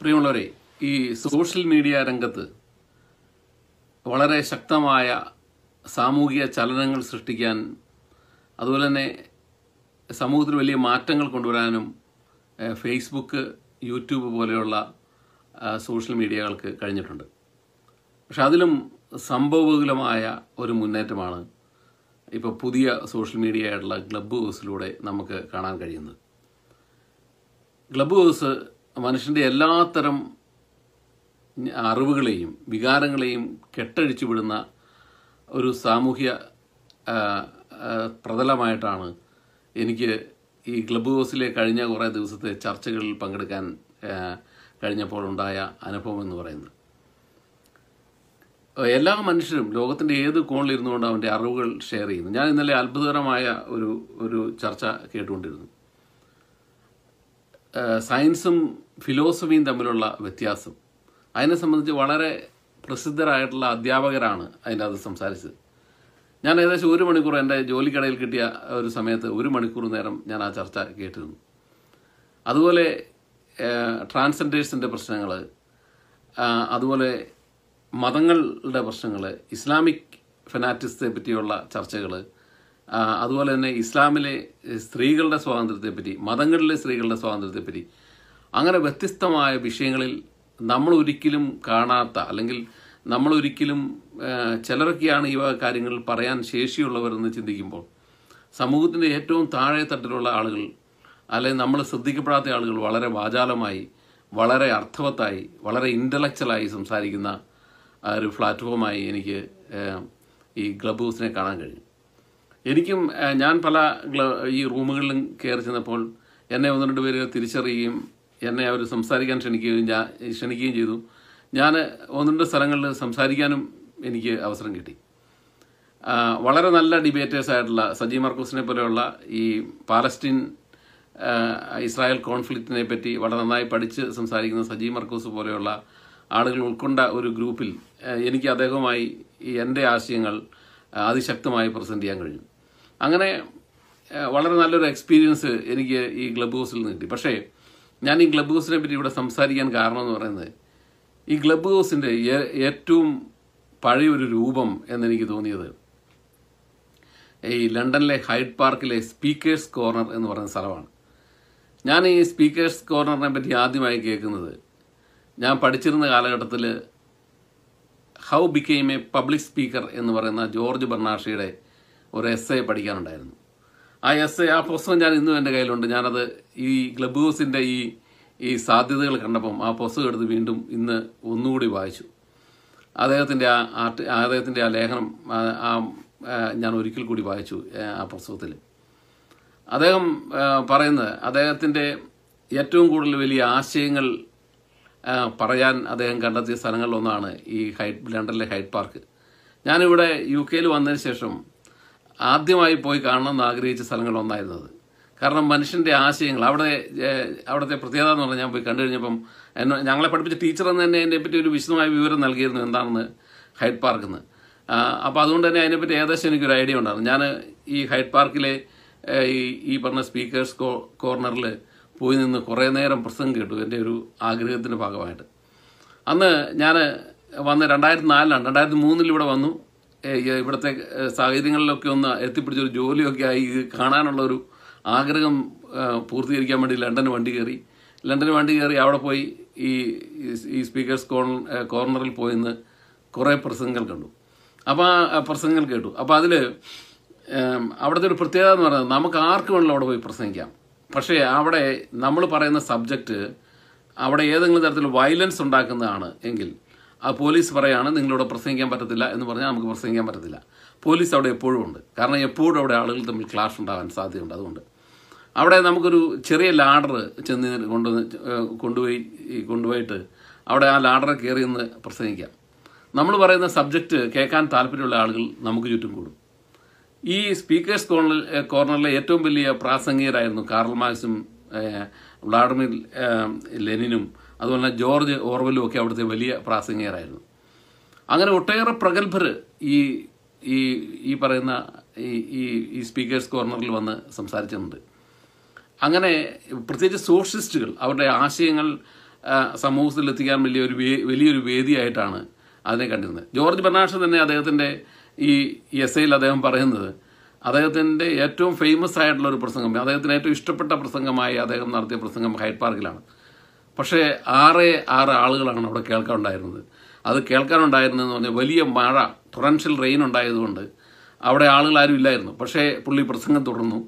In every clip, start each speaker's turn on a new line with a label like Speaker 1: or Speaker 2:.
Speaker 1: പ്രിയമുള്ളവരെ ഈ social media രംഗത്ത് വളരെ ശക്തമായ സാമൂഹിക ചലനങ്ങൾ സൃഷ്ടിക്കാൻ അതുപോലെ തന്നെ സമൂഹത്തിൽ വലിയ മാറ്റങ്ങൾ കൊണ്ടുവരാനും ഫേസ്ബുക്ക് യൂട്യൂബ് പോലെയുള്ള സോഷ്യൽ മീഡിയകൾക്ക് കഴിഞ്ഞിട്ടുണ്ട് പക്ഷെ അതിലും സംഭവകുലമായ ഒരു മുന്നേറ്റമാണ് ഇപ്പോൾ പുതിയ സോഷ്യൽ മീഡിയ ആയിട്ടുള്ള ക്ലബ്ബ് ഹൗസിലൂടെ നമുക്ക് കാണാൻ കഴിയുന്നത് ഗ്ലബ് ഹൗസ് മനുഷ്യൻ്റെ എല്ലാത്തരം അറിവുകളെയും വികാരങ്ങളെയും കെട്ടഴിച്ചു വിടുന്ന ഒരു സാമൂഹ്യ പ്രതലമായിട്ടാണ് എനിക്ക് ഈ ക്ലബ് ഹൗസിലെ കഴിഞ്ഞ കുറേ ദിവസത്തെ ചർച്ചകളിൽ പങ്കെടുക്കാൻ കഴിഞ്ഞപ്പോഴുണ്ടായ അനുഭവം എന്ന് പറയുന്നത് എല്ലാ മനുഷ്യരും ലോകത്തിൻ്റെ ഏത് കോണിലിരുന്നു കൊണ്ട് അവൻ്റെ അറിവുകൾ ഷെയർ ചെയ്യുന്നു ഞാൻ ഇന്നലെ അത്ഭുതകരമായ ഒരു ഒരു ചർച്ച കേട്ടുകൊണ്ടിരുന്നു സയൻസും ഫിലോസഫിയും തമ്മിലുള്ള വ്യത്യാസം അതിനെ സംബന്ധിച്ച് വളരെ പ്രസിദ്ധരായിട്ടുള്ള അധ്യാപകരാണ് അതിൻ്റെ അത് സംസാരിച്ചത് ഞാൻ ഏകദേശം ഒരു മണിക്കൂർ എൻ്റെ ജോലിക്കിടയിൽ കിട്ടിയ ഒരു സമയത്ത് ഒരു മണിക്കൂർ നേരം ഞാൻ ആ ചർച്ച കേട്ടിരുന്നു അതുപോലെ ട്രാൻസെൻഡേഴ്സിൻ്റെ പ്രശ്നങ്ങൾ അതുപോലെ മതങ്ങളുടെ പ്രശ്നങ്ങൾ ഇസ്ലാമിക് ഫെനാറ്റിസത്തെ പറ്റിയുള്ള ചർച്ചകൾ അതുപോലെ തന്നെ ഇസ്ലാമിലെ സ്ത്രീകളുടെ സ്വാതന്ത്ര്യത്തെപ്പറ്റി മതങ്ങളിലെ സ്ത്രീകളുടെ സ്വാതന്ത്ര്യത്തെപ്പറ്റി അങ്ങനെ വ്യത്യസ്തമായ വിഷയങ്ങളിൽ നമ്മൾ ഒരിക്കലും കാണാത്ത അല്ലെങ്കിൽ നമ്മൾ ഒരിക്കലും ചിലരൊക്കെയാണ് ഈ വക പറയാൻ ശേഷിയുള്ളവരെന്ന് ചിന്തിക്കുമ്പോൾ സമൂഹത്തിൻ്റെ ഏറ്റവും താഴെ തട്ടിലുള്ള ആളുകൾ അല്ലെങ്കിൽ നമ്മൾ ശ്രദ്ധിക്കപ്പെടാത്ത ആളുകൾ വളരെ വാചാലമായി വളരെ അർത്ഥവത്തായി വളരെ ഇൻ്റലക്ച്വലായി സംസാരിക്കുന്ന ഒരു പ്ലാറ്റ്ഫോമായി എനിക്ക് ഈ ക്ലബ് ഹൗസിനെ കാണാൻ കഴിഞ്ഞു എനിക്കും ഞാൻ പല ഈ റൂമുകളിലും കയറി ചെന്നപ്പോൾ എന്നെ ഒന്ന് രണ്ട് പേര് തിരിച്ചറിയുകയും എന്നെ അവർ സംസാരിക്കാൻ ക്ഷണിക്കുകയും ഞാൻ ക്ഷണിക്കുകയും ചെയ്തു ഞാൻ ഒന്ന് രണ്ട് സ്ഥലങ്ങളിൽ സംസാരിക്കാനും എനിക്ക് അവസരം കിട്ടി വളരെ നല്ല ഡിബേറ്റേഴ്സ് ആയിട്ടുള്ള സജി മാർക്കോസിനെ പോലെയുള്ള ഈ പാലസ്റ്റീൻ ഇസ്രായേൽ കോൺഫ്ലിക്റ്റിനെ പറ്റി വളരെ നന്നായി പഠിച്ച് സംസാരിക്കുന്ന സജി മർക്കൂസ് പോലെയുള്ള ആളുകൾ ഉൾക്കൊണ്ട ഒരു ഗ്രൂപ്പിൽ എനിക്ക് അദ്ദേഹവുമായി എൻ്റെ ആശയങ്ങൾ അതിശക്തമായി പ്രസൻറ്റ് ചെയ്യാൻ കഴിഞ്ഞു അങ്ങനെ വളരെ നല്ലൊരു എക്സ്പീരിയൻസ് എനിക്ക് ഈ ഗ്ലബ് ഹൗസിൽ നിന്ന് കിട്ടി പക്ഷേ ഞാൻ ഈ ക്ലബ് ഹൗസിനെ പറ്റി ഇവിടെ സംസാരിക്കാൻ കാരണം എന്ന് പറയുന്നത് ഈ ക്ലബ് ഹൗസിൻ്റെ ഏറ്റവും പഴയൊരു രൂപം എന്നെനിക്ക് തോന്നിയത് ഈ ലണ്ടനിലെ ഹൈഡ് പാർക്കിലെ സ്പീക്കേഴ്സ് കോർണർ എന്ന് പറയുന്ന സ്ഥലമാണ് ഞാൻ ഈ സ്പീക്കേഴ്സ് കോർണറിനെ പറ്റി ആദ്യമായി കേൾക്കുന്നത് ഞാൻ പഠിച്ചിരുന്ന കാലഘട്ടത്തിൽ how became a public speaker എന്ന് പറയുന്ന ജോർജ് ബർണാഷയുടെ ഒരു എസ് എ പഠിക്കാനുണ്ടായിരുന്നു ആ എസ് എ ആ പുസ്തകം ഞാൻ ഇന്നും എൻ്റെ കയ്യിലുണ്ട് ഞാനത് ഈ ക്ലബ് ഹൗസിൻ്റെ ഈ ഈ സാധ്യതകൾ കണ്ടപ്പം ആ പുസ്തകം എടുത്ത് വീണ്ടും ഇന്ന് ഒന്നുകൂടി വായിച്ചു അദ്ദേഹത്തിൻ്റെ ആ ആർട്ട് അദ്ദേഹത്തിൻ്റെ ആ ലേഖനം ആ ഞാൻ ഒരിക്കൽ കൂടി വായിച്ചു ആ പുസ്തകത്തിൽ അദ്ദേഹം പറയുന്നത് അദ്ദേഹത്തിൻ്റെ ഏറ്റവും കൂടുതൽ വലിയ ആശയങ്ങൾ പറയാൻ അദ്ദേഹം കണ്ടെത്തിയ സ്ഥലങ്ങളിലൊന്നാണ് ഈ ഹൈറ്റ് ലണ്ടനിലെ ഹൈറ്റ് പാർക്ക് ഞാനിവിടെ യു കെയിൽ വന്നതിന് ശേഷം ആദ്യമായി പോയി കാണണമെന്ന് ആഗ്രഹിച്ച സ്ഥലങ്ങളൊന്നായിരുന്നത് കാരണം മനുഷ്യൻ്റെ ആശയങ്ങൾ അവിടെ അവിടുത്തെ പ്രത്യേകത എന്ന് പറഞ്ഞാൽ ഞാൻ പോയി കണ്ടു കഴിഞ്ഞപ്പം എന്നെ ഞങ്ങളെ പഠിപ്പിച്ച ടീച്ചർ എന്ന് തന്നെ അതിനെപ്പറ്റി ഒരു വിശദമായ വിവരം നൽകിയിരുന്നു എന്താണെന്ന് ഹൈഡ് പാർക്കിൽ നിന്ന് അപ്പോൾ അതുകൊണ്ട് തന്നെ അതിനെപ്പറ്റി ഏകദേശം എനിക്കൊരു ഐഡിയ ഉണ്ടായിരുന്നു ഞാൻ ഈ ഹൈഡ് പാർക്കിലെ ഈ ഈ പറഞ്ഞ സ്പീക്കേഴ്സ് കോർണറിൽ പോയി നിന്ന് കുറേ നേരം പ്രസംഗം കേട്ടു എൻ്റെ ഒരു ആഗ്രഹത്തിൻ്റെ ഭാഗമായിട്ട് അന്ന് ഞാൻ വന്ന് രണ്ടായിരത്തി നാലിലാണ് രണ്ടായിരത്തി മൂന്നിൽ ഇവിടെ വന്നു ഇവിടുത്തെ സാഹചര്യങ്ങളിലൊക്കെ ഒന്ന് എത്തിപ്പിടിച്ചൊരു ജോലിയൊക്കെ ആയി ഇത് കാണാനുള്ളൊരു ആഗ്രഹം പൂർത്തീകരിക്കാൻ വേണ്ടി ലണ്ടന് വണ്ടി കയറി ലണ്ടന് വണ്ടി കയറി അവിടെ പോയി ഈ ഈ സ്പീക്കേഴ്സ് കോൺ കോർണറിൽ പോയി നിന്ന് കുറേ പ്രസംഗങ്ങൾ കണ്ടു അപ്പോൾ ആ പ്രസംഗങ്ങൾ കേട്ടു അപ്പോൾ അതിൽ അവിടുത്തെ ഒരു പ്രത്യേകത എന്ന് പറയുന്നത് നമുക്ക് ആർക്ക് വേണമെങ്കിലും അവിടെ പോയി പ്രസംഗിക്കാം പക്ഷേ അവിടെ നമ്മൾ പറയുന്ന സബ്ജക്റ്റ് അവിടെ ഏതെങ്കിലും തരത്തിൽ വയലൻസ് ഉണ്ടാക്കുന്നതാണ് എങ്കിൽ പോലീസ് പറയുകയാണ് നിങ്ങളിവിടെ പ്രസംഗിക്കാൻ പറ്റത്തില്ല എന്ന് പറഞ്ഞാൽ നമുക്ക് പ്രസംഗിക്കാൻ പറ്റത്തില്ല പോലീസ് അവിടെ എപ്പോഴും ഉണ്ട് കാരണം എപ്പോഴും അവിടെ ആളുകൾ തമ്മിൽ ക്ലാഷ് ഉണ്ടാകാൻ സാധ്യതയുണ്ട് അതുകൊണ്ട് അവിടെ നമുക്കൊരു ചെറിയ ലാഡർ ചെന്ന് കൊണ്ട് കൊണ്ടുപോയി കൊണ്ടുപോയിട്ട് അവിടെ ആ ലാഡർ കയറി നിന്ന് പ്രസംഗിക്കാം നമ്മൾ പറയുന്ന സബ്ജക്റ്റ് കേൾക്കാൻ താല്പര്യമുള്ള ആളുകൾ നമുക്ക് ചുറ്റും കൂടും ഈ സ്പീക്കേഴ്സ് കോർണർ കോർണറിലെ ഏറ്റവും വലിയ പ്രാസംഗികരായിരുന്നു കാർൽ മാർക്സും വ്ളാഡിമിർ ലെനിനും അതുപോലെ ജോർജ് ഓർവലും ഒക്കെ അവിടുത്തെ വലിയ പ്രാസംഗികരായിരുന്നു അങ്ങനെ ഒട്ടേറെ പ്രഗത്ഭർ ഈ ഈ ഈ പറയുന്ന ഈ ഈ ഈ സ്പീക്കേഴ്സ് കോർണറിൽ വന്ന് സംസാരിച്ചിട്ടുണ്ട് അങ്ങനെ പ്രത്യേകിച്ച് സോഷ്യലിസ്റ്റുകൾ അവരുടെ ആശയങ്ങൾ സമൂഹത്തിൽ എത്തിക്കാൻ വലിയൊരു വലിയൊരു വേദിയായിട്ടാണ് അതിനെ കണ്ടിരുന്നത് ജോർജ് ബർണാഷ് തന്നെ അദ്ദേഹത്തിൻ്റെ ഈ എസ് എയിൽ അദ്ദേഹം പറയുന്നത് അദ്ദേഹത്തിൻ്റെ ഏറ്റവും ഫേമസ് ആയിട്ടുള്ള ഒരു പ്രസംഗം അദ്ദേഹത്തിന് ഏറ്റവും ഇഷ്ടപ്പെട്ട പ്രസംഗമായി അദ്ദേഹം നടത്തിയ പ്രസംഗം ഹൈഡ് പാർക്കിലാണ് പക്ഷേ ആറ് ആറ് ആളുകളാണ് അവിടെ കേൾക്കാനുണ്ടായിരുന്നത് അത് കേൾക്കാനുണ്ടായിരുന്നതെന്ന് പറഞ്ഞാൽ വലിയ മഴ ടൊറൻഷ്യൽ റെയിൻ ഉണ്ടായതുകൊണ്ട് അവിടെ ആളുകൾ ആരും ഇല്ലായിരുന്നു പക്ഷേ പുള്ളി പ്രസംഗം തുടർന്നു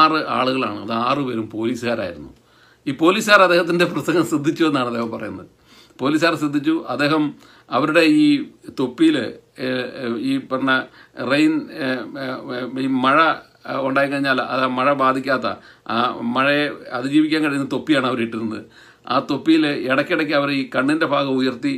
Speaker 1: ആറ് ആളുകളാണ് അത് ആറ് പോലീസുകാരായിരുന്നു ഈ പോലീസുകാർ അദ്ദേഹത്തിൻ്റെ പ്രസംഗം ശ്രദ്ധിച്ചു എന്നാണ് അദ്ദേഹം പറയുന്നത് പോലീസുകാർ ശ്രദ്ധിച്ചു അദ്ദേഹം അവരുടെ ഈ തൊപ്പിയിൽ ഈ പറഞ്ഞ റെയിൻ ഈ മഴ ഉണ്ടായിക്കഴിഞ്ഞാൽ അത് മഴ ബാധിക്കാത്ത ആ മഴയെ അതിജീവിക്കാൻ കഴിയുന്ന തൊപ്പിയാണ് അവരിട്ടിരുന്നത് ആ തൊപ്പിയിൽ ഇടയ്ക്കിടയ്ക്ക് അവർ ഈ കണ്ണിൻ്റെ ഭാഗം ഉയർത്തി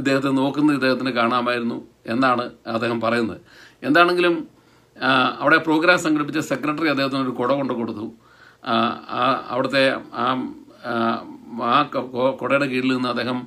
Speaker 1: ഇദ്ദേഹത്തെ നോക്കുന്നത് ഇദ്ദേഹത്തിന് കാണാമായിരുന്നു എന്നാണ് അദ്ദേഹം പറയുന്നത് എന്താണെങ്കിലും അവിടെ പ്രോഗ്രാം സംഘടിപ്പിച്ച സെക്രട്ടറി അദ്ദേഹത്തിന് ഒരു കുട കൊണ്ട് കൊടുത്തു അവിടുത്തെ ആ ആ കുടയുടെ കീഴിൽ നിന്ന് അദ്ദേഹം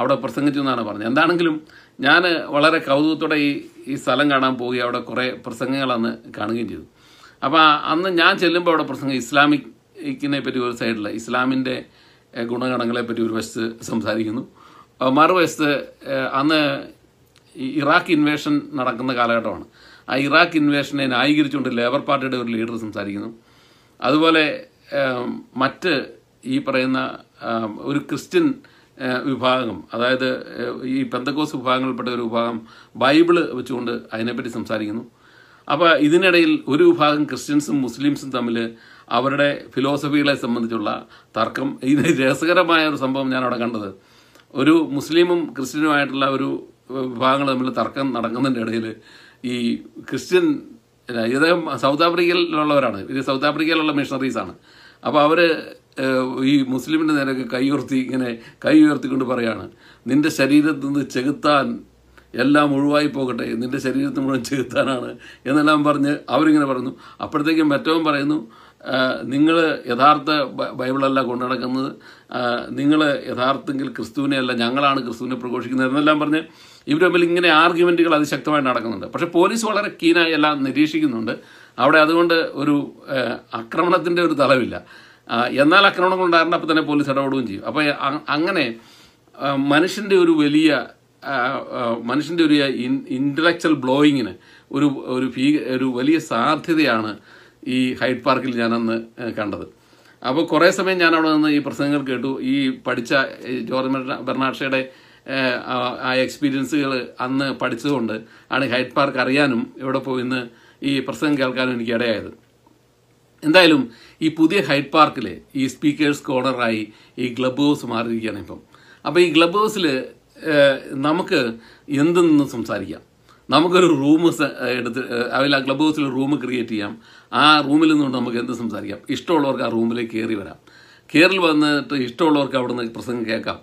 Speaker 1: അവിടെ പ്രസംഗിച്ചു എന്നാണ് പറഞ്ഞത് എന്താണെങ്കിലും ഞാൻ വളരെ കൗതുകത്തോടെ ഈ ഈ സ്ഥലം കാണാൻ പോയി അവിടെ കുറേ പ്രസംഗങ്ങൾ കാണുകയും ചെയ്തു അപ്പോൾ അന്ന് ഞാൻ ചെല്ലുമ്പോൾ അവിടെ പ്രസംഗം ഇസ്ലാമിക്കിനെ പറ്റി ഒരു സൈഡിൽ ഇസ്ലാമിൻ്റെ ഗുണഗണങ്ങളെപ്പറ്റി ഒരു വശത്ത് സംസാരിക്കുന്നു മറുവശത്ത് അന്ന് ഇറാഖ് ഇൻവേഷൻ നടക്കുന്ന കാലഘട്ടമാണ് ആ ഇറാഖ് ഇൻവേഷനെ ന്യായീകരിച്ചുകൊണ്ട് ലേബർ പാർട്ടിയുടെ ഒരു ലീഡർ സംസാരിക്കുന്നു അതുപോലെ മറ്റ് ഈ പറയുന്ന ഒരു ക്രിസ്ത്യൻ വിഭാഗം അതായത് ഈ പെന്തക്കോസ് വിഭാഗങ്ങളിൽപ്പെട്ട ഒരു വിഭാഗം ബൈബിള് വെച്ചുകൊണ്ട് അതിനെപ്പറ്റി സംസാരിക്കുന്നു അപ്പോൾ ഇതിനിടയിൽ ഒരു വിഭാഗം ക്രിസ്ത്യൻസും മുസ്ലിംസും തമ്മിൽ അവരുടെ ഫിലോസഫികളെ സംബന്ധിച്ചുള്ള തർക്കം ഇത് രസകരമായ ഒരു സംഭവം ഞാൻ അവിടെ കണ്ടത് ഒരു മുസ്ലിമും ക്രിസ്ത്യനുമായിട്ടുള്ള ഒരു വിഭാഗങ്ങൾ തമ്മിൽ തർക്കം നടക്കുന്നതിൻ്റെ ഇടയിൽ ഈ ക്രിസ്ത്യൻ ഇദ്ദേഹം സൗത്ത് ആഫ്രിക്കയിലുള്ളവരാണ് ഇത് സൗത്ത് ആഫ്രിക്കയിലുള്ള മിഷണറീസാണ് അപ്പോൾ അവർ ഈ മുസ്ലിമിൻ്റെ നേരൊക്കെ കൈ ഉയർത്തി ഇങ്ങനെ കൈ ഉയർത്തിക്കൊണ്ട് പറയാണ് നിന്റെ ശരീരത്തിൽ നിന്ന് ചെകുത്താൻ എല്ലാം ഒഴിവായി പോകട്ടെ നിന്റെ ശരീരത്തിൽ മുഴുവൻ ചെകുത്താനാണ് എന്നെല്ലാം പറഞ്ഞ് അവരിങ്ങനെ പറഞ്ഞു അപ്പോഴത്തേക്കും മറ്റവും പറയുന്നു നിങ്ങൾ യഥാർത്ഥ ബൈബിളല്ല കൊണ്ടുനടക്കുന്നത് നിങ്ങൾ യഥാർത്ഥെങ്കിൽ ക്രിസ്തുവിനെ അല്ല ഞങ്ങളാണ് ക്രിസ്തുവിനെ പ്രഘോഷിക്കുന്നത് എന്നെല്ലാം പറഞ്ഞ് ഇവർ തമ്മിൽ ഇങ്ങനെ ആർഗ്യുമെൻറ്റുകൾ അതിശക്തമായി നടക്കുന്നുണ്ട് പക്ഷേ പോലീസ് വളരെ കീനായി എല്ലാം നിരീക്ഷിക്കുന്നുണ്ട് അവിടെ അതുകൊണ്ട് ഒരു ആക്രമണത്തിൻ്റെ ഒരു തലവില്ല എന്നാൽ ആക്രമണങ്ങൾ ഉണ്ടായിരുന്ന അപ്പം തന്നെ പോലീസ് ഇടപെടുകയും ചെയ്യും അപ്പോൾ അങ്ങനെ മനുഷ്യൻ്റെ ഒരു വലിയ മനുഷ്യൻ്റെ ഒരു ഇൻ്റലക്ച്വൽ ബ്ലോയിങ്ങിന് ഒരു ഒരു ഭീ ഒരു വലിയ സാധ്യതയാണ് ഈ ഹൈഡ് പാർക്കിൽ ഞാനന്ന് കണ്ടത് അപ്പോൾ കുറേ സമയം ഞാൻ അവിടെ നിന്ന് ഈ പ്രസംഗങ്ങൾ കേട്ടു ഈ പഠിച്ച ജോർജ് ബെർണാഷയുടെ ആ എക്സ്പീരിയൻസുകൾ അന്ന് പഠിച്ചതുകൊണ്ട് ആണ് ഹൈഡ് പാർക്ക് അറിയാനും ഇവിടെ പോയി ഇന്ന് ഈ പ്രസംഗം കേൾക്കാനും എനിക്ക് ഇടയായത് എന്തായാലും ഈ പുതിയ ഹൈഡ് പാർക്കിൽ ഈ സ്പീക്കേഴ്സ് കോർണറായി ഈ ഗ്ലബ് ഹൗസ് മാറിയിരിക്കുകയാണ് ഇപ്പം അപ്പോൾ ഈ ഗ്ലബ് ഹൗസിൽ നമുക്ക് എന്തെന്ന് സംസാരിക്കാം നമുക്കൊരു റൂം എടുത്ത് അതിൽ ആ ക്ലബ് ഹൗസിൽ റൂം ക്രിയേറ്റ് ചെയ്യാം ആ റൂമിൽ നിന്നുകൊണ്ട് നമുക്ക് എന്ത് സംസാരിക്കാം ഇഷ്ടമുള്ളവർക്ക് ആ റൂമിലേക്ക് കയറി വരാം കയറിൽ വന്നിട്ട് ഇഷ്ടമുള്ളവർക്ക് അവിടെ നിന്ന് പ്രസംഗം കേൾക്കാം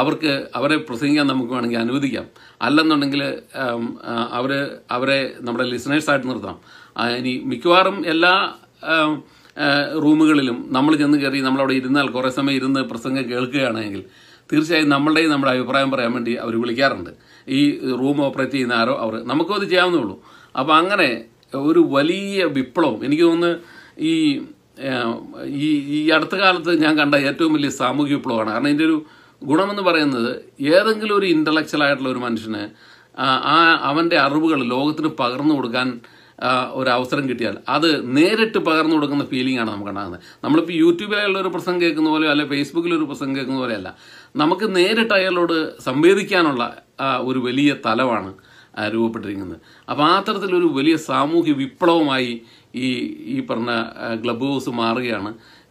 Speaker 1: അവർക്ക് അവരെ പ്രസംഗിക്കാൻ നമുക്ക് വേണമെങ്കിൽ അനുവദിക്കാം അല്ലെന്നുണ്ടെങ്കിൽ അവർ അവരെ നമ്മുടെ ലിസണേഴ്സായിട്ട് നിർത്താം ഇനി മിക്കവാറും എല്ലാ റൂമുകളിലും നമ്മൾ ചെന്ന് കയറി നമ്മളവിടെ ഇരുന്നാൽ കുറേ സമയം ഇരുന്ന് പ്രസംഗം കേൾക്കുകയാണെങ്കിൽ തീർച്ചയായും നമ്മളുടെയും നമ്മുടെ അഭിപ്രായം പറയാൻ വേണ്ടി അവർ വിളിക്കാറുണ്ട് ഈ റൂം ഓപ്പറേറ്റ് ചെയ്യുന്ന ആരോ അവർ നമുക്കും അത് ചെയ്യാവുന്നേ ഉള്ളൂ അപ്പോൾ അങ്ങനെ ഒരു വലിയ വിപ്ലവം എനിക്ക് തോന്നുന്നു ഈ ഈ ഈ അടുത്ത കാലത്ത് ഞാൻ കണ്ട ഏറ്റവും വലിയ സാമൂഹ്യ വിപ്ലവമാണ് കാരണം ഇതിൻ്റെ ഒരു ഗുണമെന്ന് പറയുന്നത് ഏതെങ്കിലും ഒരു ഇൻ്റലക്ച്വൽ ആയിട്ടുള്ള ഒരു മനുഷ്യന് ആ അവൻ്റെ അറിവുകൾ ലോകത്തിന് പകർന്നു കൊടുക്കാൻ ഒരു അവസരം കിട്ടിയാൽ അത് നേരിട്ട് പകർന്നു കൊടുക്കുന്ന ഫീലിംഗ് ആണ് നമുക്ക് ഉണ്ടാകുന്നത് നമ്മളിപ്പോൾ യൂട്യൂബിലുള്ള ഒരു പ്രസംഗം കേൾക്കുന്ന പോലെയോ അല്ലെ ഫേസ്ബുക്കിൽ ഒരു പ്രസംഗം കേൾക്കുന്ന പോലെയല്ല നമുക്ക് നേരിട്ട് അയാളോട് സംവേദിക്കാനുള്ള ഒരു വലിയ തലവാണ് രൂപപ്പെട്ടിരിക്കുന്നത് അപ്പോൾ ആ തരത്തിലൊരു വലിയ സാമൂഹ്യ വിപ്ലവമായി ഈ ഈ പറഞ്ഞ ക്ലബ് ഹൗസ് മാറുകയാണ്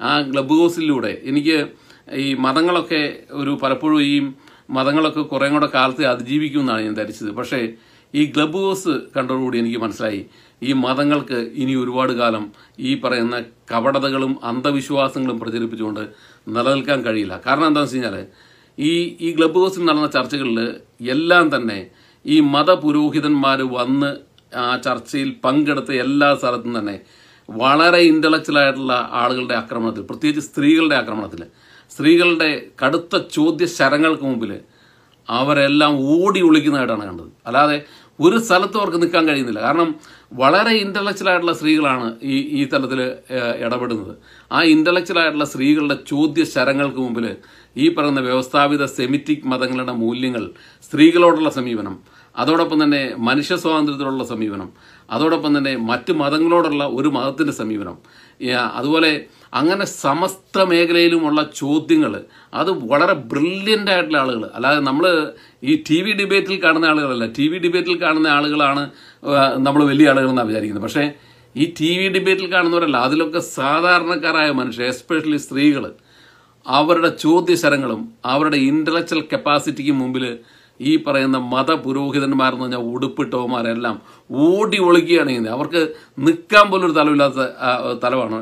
Speaker 1: ആ ക്ലബ് ഹൗസിലൂടെ എനിക്ക് ഈ മതങ്ങളൊക്കെ ഒരു പലപ്പോഴും ഈ മതങ്ങളൊക്കെ കുറേ കൂടെ കാലത്ത് അതിജീവിക്കുമെന്നാണ് ഞാൻ ധരിച്ചത് പക്ഷേ ഈ ക്ലബ് ഹൗസ് കണ്ടതോടുകൂടി എനിക്ക് മനസ്സിലായി ഈ മതങ്ങൾക്ക് ഇനി ഒരുപാട് കാലം ഈ പറയുന്ന കപടതകളും അന്ധവിശ്വാസങ്ങളും പ്രചരിപ്പിച്ചുകൊണ്ട് നിലനിൽക്കാൻ കഴിയില്ല കാരണം എന്താണെന്ന് വെച്ച് ഈ ഈ ക്ലബ് ഹൗസിൽ നടന്ന ചർച്ചകളിൽ എല്ലാം തന്നെ ഈ മതപുരോഹിതന്മാർ വന്ന് ആ ചർച്ചയിൽ പങ്കെടുത്ത എല്ലാ സ്ഥലത്തും തന്നെ വളരെ ഇൻ്റലക്ച്വലായിട്ടുള്ള ആളുകളുടെ ആക്രമണത്തിൽ പ്രത്യേകിച്ച് സ്ത്രീകളുടെ ആക്രമണത്തിൽ സ്ത്രീകളുടെ കടുത്ത ചോദ്യശരങ്ങൾക്ക് മുമ്പിൽ അവരെല്ലാം ഓടി ഒളിക്കുന്നതായിട്ടാണ് കണ്ടത് അല്ലാതെ ഒരു സ്ഥലത്തും അവർക്ക് നിൽക്കാൻ കഴിയുന്നില്ല കാരണം വളരെ ഇൻ്റലക്ച്വൽ ആയിട്ടുള്ള സ്ത്രീകളാണ് ഈ ഈ തലത്തിൽ ഇടപെടുന്നത് ആ ഇൻ്റലക്ച്വൽ ആയിട്ടുള്ള സ്ത്രീകളുടെ ചോദ്യ ശരങ്ങൾക്ക് മുമ്പിൽ ഈ പറയുന്ന വ്യവസ്ഥാപിത സെമിറ്റിക് മതങ്ങളുടെ മൂല്യങ്ങൾ സ്ത്രീകളോടുള്ള സമീപനം അതോടൊപ്പം തന്നെ മനുഷ്യ സ്വാതന്ത്ര്യത്തോടുള്ള സമീപനം അതോടൊപ്പം തന്നെ മറ്റ് മതങ്ങളോടുള്ള ഒരു മതത്തിൻ്റെ സമീപനം അതുപോലെ അങ്ങനെ സമസ്ത മേഖലയിലുമുള്ള ചോദ്യങ്ങൾ അത് വളരെ ബ്രില്യൻ്റ് ആയിട്ടുള്ള ആളുകൾ അല്ലാതെ നമ്മൾ ഈ ടി വി ഡിബേറ്റിൽ കാണുന്ന ആളുകളല്ല ടി വി ഡിബേറ്റിൽ കാണുന്ന ആളുകളാണ് നമ്മൾ വലിയ എന്നാണ് വിചാരിക്കുന്നത് പക്ഷേ ഈ ടി വി ഡിബേറ്റിൽ കാണുന്നവരല്ല അതിലൊക്കെ സാധാരണക്കാരായ മനുഷ്യർ എസ്പെഷ്യലി സ്ത്രീകൾ അവരുടെ ചോദ്യശരങ്ങളും അവരുടെ ഇൻ്റലക്ച്വൽ കപ്പാസിറ്റിക്ക് മുമ്പിൽ ഈ പറയുന്ന മതപുരോഹിതന്മാരെന്ന് എന്ന് പറഞ്ഞാൽ ഉടുപ്പിട്ടവന്മാരെല്ലാം ഓടി ഒളിക്കുകയാണ് ചെയ്യുന്നത് അവർക്ക് നിൽക്കാൻ പോലൊരു തലമില്ലാത്ത തലമാണ്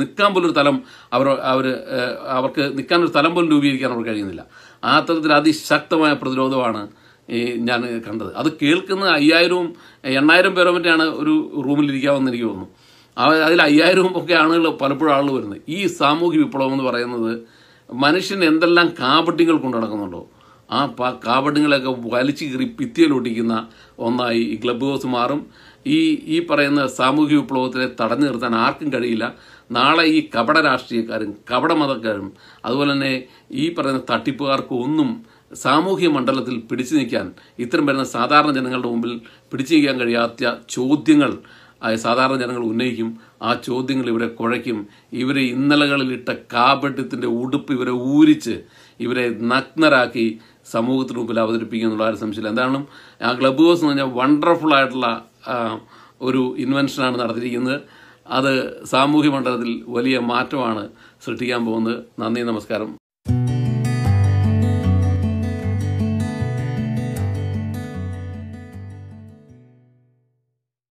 Speaker 1: നിൽക്കാൻ പോലൊരു തലം അവർ അവർ അവർക്ക് നിൽക്കാൻ ഒരു തലം പോലും രൂപീകരിക്കാൻ അവർ കഴിയുന്നില്ല ആ തരത്തിൽ അതിശക്തമായ പ്രതിരോധമാണ് ഈ ഞാൻ കണ്ടത് അത് കേൾക്കുന്ന അയ്യായിരവും എണ്ണായിരം പേരോ മറ്റാണ് ഒരു റൂമിലിരിക്കാമെന്ന് എനിക്ക് തോന്നുന്നു അതിൽ അയ്യായിരവും ഒക്കെ ആളുകൾ പലപ്പോഴും ആളുകൾ വരുന്നത് ഈ സാമൂഹ്യ വിപ്ലവം എന്ന് പറയുന്നത് മനുഷ്യൻ എന്തെല്ലാം കാപട്യങ്ങൾ കൊണ്ടു നടക്കുന്നുണ്ടോ ആ കാവടങ്ങളൊക്കെ വലിച്ചു കീറി ഭിത്തിയിലൊട്ടിക്കുന്ന ഒന്നായി ഈ ക്ലബ് ഹൗസ് മാറും ഈ ഈ പറയുന്ന സാമൂഹ്യ വിപ്ലവത്തിനെ തടഞ്ഞു നിർത്താൻ ആർക്കും കഴിയില്ല നാളെ ഈ കപട രാഷ്ട്രീയക്കാരും കപട മതക്കാരും അതുപോലെ തന്നെ ഈ പറയുന്ന തട്ടിപ്പുകാർക്കും ഒന്നും സാമൂഹ്യ മണ്ഡലത്തിൽ പിടിച്ചു നിൽക്കാൻ ഇത്തരം വരുന്ന സാധാരണ ജനങ്ങളുടെ മുമ്പിൽ പിടിച്ചു നിൽക്കാൻ കഴിയാത്ത ചോദ്യങ്ങൾ സാധാരണ ജനങ്ങൾ ഉന്നയിക്കും ആ ചോദ്യങ്ങൾ ഇവരെ കുഴയ്ക്കും ഇവരെ ഇന്നലകളിലിട്ട കാപട്യത്തിൻ്റെ ഉടുപ്പ് ഇവരെ ഊരിച്ച് ഇവരെ നഗ്നരാക്കി സമൂഹത്തിന് മുമ്പിൽ എന്നുള്ള ആരും സംശയമില്ല എന്താണ് ആ ക്ലബ് ഹൗസ് എന്ന് പറഞ്ഞാൽ വണ്ടർഫുൾ ആയിട്ടുള്ള ഒരു ഇൻവെൻഷനാണ് നടത്തിയിരിക്കുന്നത് അത് സാമൂഹ്യ മണ്ഡലത്തിൽ വലിയ മാറ്റമാണ് സൃഷ്ടിക്കാൻ പോകുന്നത് നന്ദി നമസ്കാരം